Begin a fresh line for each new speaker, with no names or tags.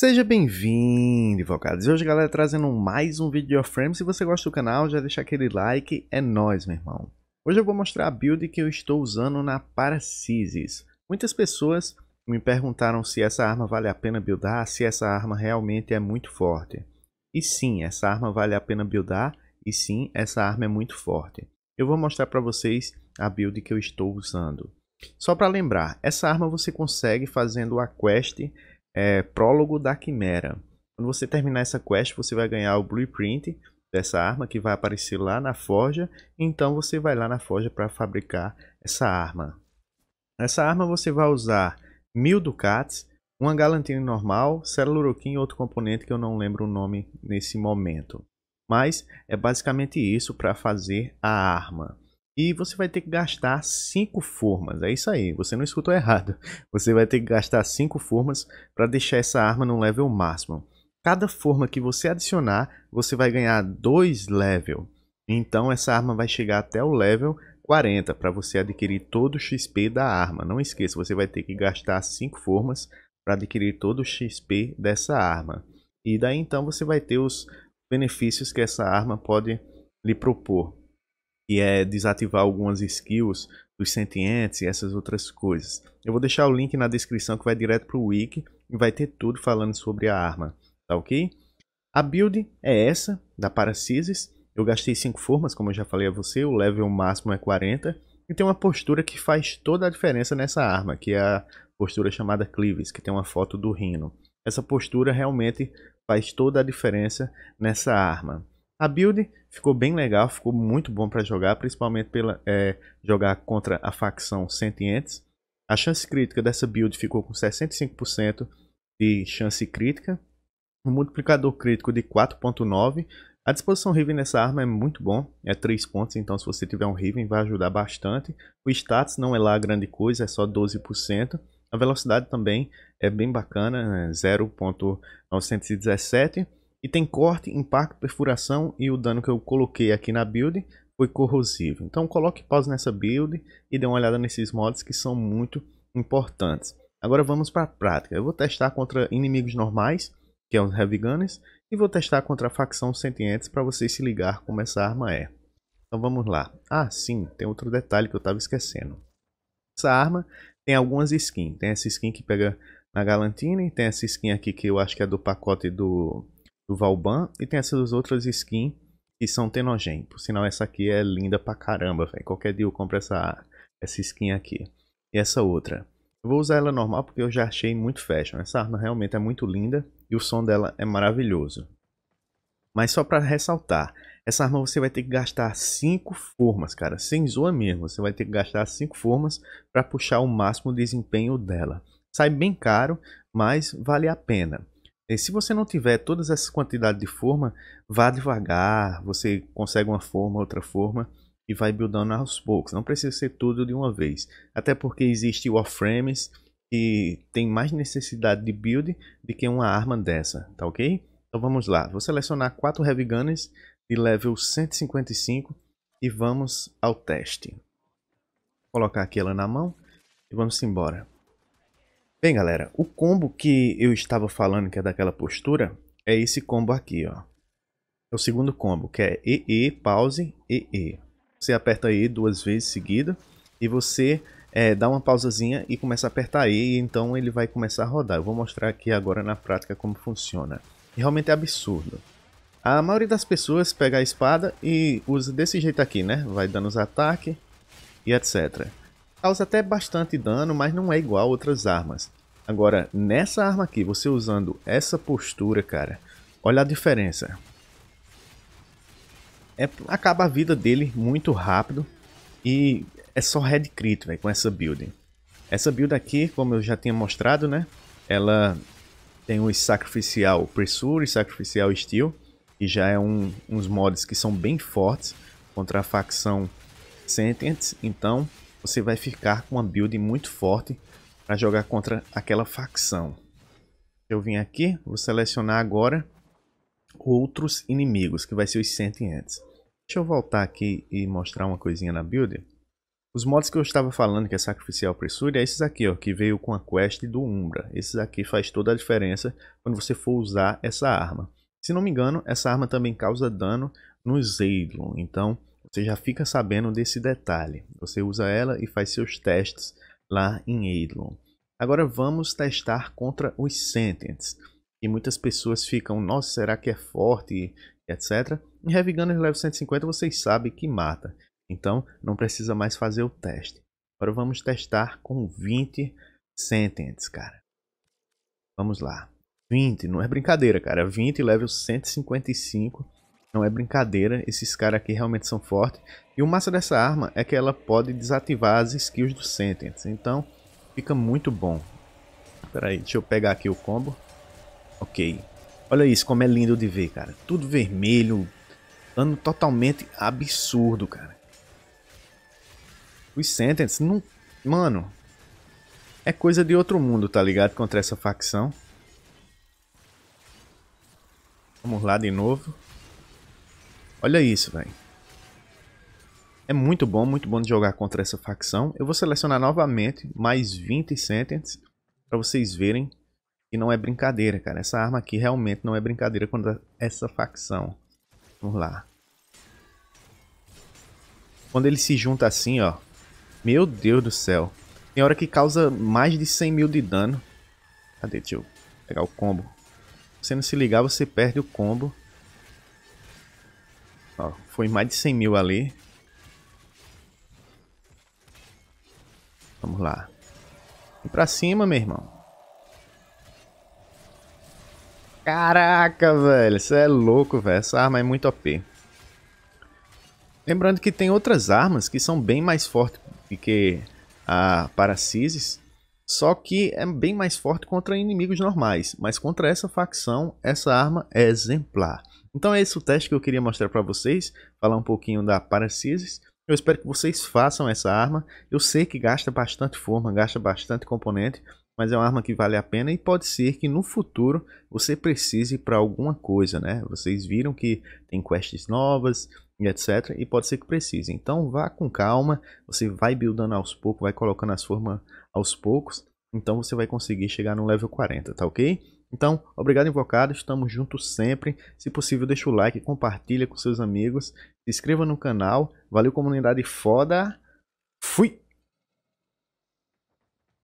Seja bem-vindo, Invocados! E hoje, galera, trazendo mais um vídeo de Warframe. Se você gosta do canal, já deixa aquele like, é nóis, meu irmão. Hoje eu vou mostrar a build que eu estou usando na Paracisis. Muitas pessoas me perguntaram se essa arma vale a pena buildar, se essa arma realmente é muito forte. E sim, essa arma vale a pena buildar, e sim, essa arma é muito forte. Eu vou mostrar para vocês a build que eu estou usando. Só para lembrar, essa arma você consegue fazendo a quest é Prólogo da Quimera. Quando você terminar essa quest, você vai ganhar o blueprint dessa arma que vai aparecer lá na forja. Então você vai lá na forja para fabricar essa arma. Essa arma você vai usar mil ducats, uma galantina normal, celuroquim e outro componente que eu não lembro o nome nesse momento. Mas é basicamente isso para fazer a arma. E você vai ter que gastar cinco formas. É isso aí, você não escutou errado. Você vai ter que gastar cinco formas para deixar essa arma no level máximo. Cada forma que você adicionar, você vai ganhar dois level. Então essa arma vai chegar até o level 40 para você adquirir todo o XP da arma. Não esqueça, você vai ter que gastar 5 formas para adquirir todo o XP dessa arma. E daí então você vai ter os benefícios que essa arma pode lhe propor que é desativar algumas skills dos sentientes e essas outras coisas. Eu vou deixar o link na descrição que vai direto para o wiki e vai ter tudo falando sobre a arma, tá ok? A build é essa, da Paracisis. Eu gastei 5 formas, como eu já falei a você, o level máximo é 40. E tem uma postura que faz toda a diferença nessa arma, que é a postura chamada Cleaves, que tem uma foto do rino. Essa postura realmente faz toda a diferença nessa arma. A build ficou bem legal, ficou muito bom para jogar, principalmente pela é, jogar contra a facção Sentientes. A chance crítica dessa build ficou com 65% de chance crítica, um multiplicador crítico de 4.9. A disposição Riven nessa arma é muito bom, é 3 pontos, então se você tiver um Riven vai ajudar bastante. O status não é lá grande coisa, é só 12%. A velocidade também é bem bacana, né? 0.917 e tem corte, impacto, perfuração e o dano que eu coloquei aqui na build foi corrosivo. Então coloque pausa nessa build e dê uma olhada nesses mods que são muito importantes. Agora vamos para a prática. Eu vou testar contra inimigos normais, que é os Heavy Gunners, e vou testar contra a facção Sentientes para vocês se ligar como essa arma é. Então vamos lá. Ah, sim, tem outro detalhe que eu estava esquecendo. Essa arma tem algumas skins. Tem essa skin que pega na Galantine, tem essa skin aqui que eu acho que é do pacote do do Valban. E tem essas outras skins que são Tenogen. Por sinal, essa aqui é linda pra caramba, velho. Qualquer dia eu compro essa, essa skin aqui. E essa outra. Eu vou usar ela normal porque eu já achei muito fashion. Essa arma realmente é muito linda e o som dela é maravilhoso. Mas só para ressaltar, essa arma você vai ter que gastar 5 formas, cara. Sem zoa mesmo, você vai ter que gastar 5 formas para puxar o máximo desempenho dela. Sai bem caro, mas vale a pena. E se você não tiver todas essas quantidades de forma, vá devagar, você consegue uma forma, outra forma e vai buildando aos poucos. Não precisa ser tudo de uma vez. Até porque existe warframes que tem mais necessidade de build do que uma arma dessa, tá ok? Então vamos lá, vou selecionar 4 Heavy Gunners de level 155 e vamos ao teste. Vou colocar aqui ela na mão e vamos embora. Bem, galera, o combo que eu estava falando, que é daquela postura, é esse combo aqui, ó. É o segundo combo, que é EE, pause, EE. Você aperta E duas vezes seguida e você é, dá uma pausazinha e começa a apertar E, e então ele vai começar a rodar. Eu vou mostrar aqui agora na prática como funciona. E realmente é absurdo. A maioria das pessoas pega a espada e usa desse jeito aqui, né? Vai dando os ataques e etc. Causa até bastante dano, mas não é igual a outras armas. Agora, nessa arma aqui, você usando essa postura, cara, olha a diferença. É, acaba a vida dele muito rápido e é só red crit, com essa build. Essa build aqui, como eu já tinha mostrado, né, ela tem o Sacrificial Pressure e Sacrificial Steel, que já é um, uns mods que são bem fortes contra a facção Sentient, então você vai ficar com uma build muito forte para jogar contra aquela facção. Eu vim aqui, vou selecionar agora outros inimigos, que vai ser os Sentientes. Deixa eu voltar aqui e mostrar uma coisinha na build. Os mods que eu estava falando, que é Sacrificial Pressure, é esses aqui, ó, que veio com a quest do Umbra. Esses aqui faz toda a diferença quando você for usar essa arma. Se não me engano, essa arma também causa dano no Zeidlon, então você já fica sabendo desse detalhe. Você usa ela e faz seus testes lá em Eidolon. Agora vamos testar contra os Sentents. E muitas pessoas ficam, nossa, será que é forte, etc. Em Heavy Gunner level 150 vocês sabem que mata. Então não precisa mais fazer o teste. Agora vamos testar com 20 Sentents, cara. Vamos lá. 20, não é brincadeira, cara. 20 level 155 não é brincadeira, esses caras aqui realmente são fortes. E o massa dessa arma é que ela pode desativar as skills do Sentence, então fica muito bom. Pera aí, deixa eu pegar aqui o combo. Ok. Olha isso, como é lindo de ver, cara. Tudo vermelho, dano totalmente absurdo, cara. Os Sentence não... Mano, é coisa de outro mundo, tá ligado? Contra essa facção. Vamos lá de novo. Olha isso, velho. É muito bom, muito bom de jogar contra essa facção. Eu vou selecionar novamente mais 20 Sentence para vocês verem que não é brincadeira, cara. Essa arma aqui realmente não é brincadeira contra essa facção. Vamos lá. Quando ele se junta assim, ó. Meu Deus do céu. Tem hora que causa mais de 100 mil de dano. Cadê? Deixa eu pegar o combo. Se você não se ligar, você perde o combo. Ó, foi mais de 100 mil ali. Vamos lá. E pra cima, meu irmão. Caraca, velho. Isso é louco, velho. Essa arma é muito OP. Lembrando que tem outras armas que são bem mais fortes que a Paracisis. Só que é bem mais forte contra inimigos normais. Mas contra essa facção, essa arma é exemplar. Então é esse o teste que eu queria mostrar para vocês, falar um pouquinho da Paracisis. Eu espero que vocês façam essa arma. Eu sei que gasta bastante forma, gasta bastante componente, mas é uma arma que vale a pena e pode ser que no futuro você precise para alguma coisa, né? Vocês viram que tem quests novas e etc, e pode ser que precise. Então vá com calma, você vai buildando aos poucos, vai colocando as formas aos poucos, então você vai conseguir chegar no level 40, tá OK? Então, obrigado invocado, estamos juntos sempre. Se possível, deixa o like, compartilha com seus amigos, se inscreva no canal. Valeu comunidade foda. Fui.